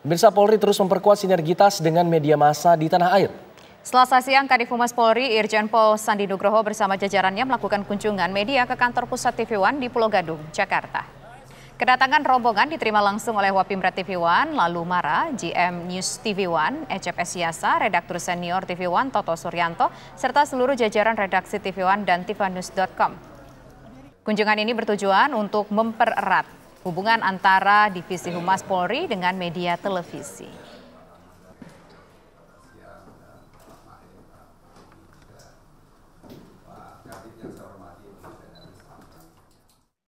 Pemirsa Polri terus memperkuat sinergitas dengan media massa di tanah air. Selasa siang, Kadif Humas Polri, Irjen Pol Sandi Nugroho bersama jajarannya melakukan kunjungan media ke kantor pusat TV One di Pulau Gadung, Jakarta. Kedatangan rombongan diterima langsung oleh Wapimra TV One, lalu Mara, GM News TV One, Ecep Esiasa, redaktur senior TV One Toto Suryanto, serta seluruh jajaran redaksi TV One dan Tivanews.com. Kunjungan ini bertujuan untuk mempererat hubungan antara Divisi Humas Polri dengan media televisi.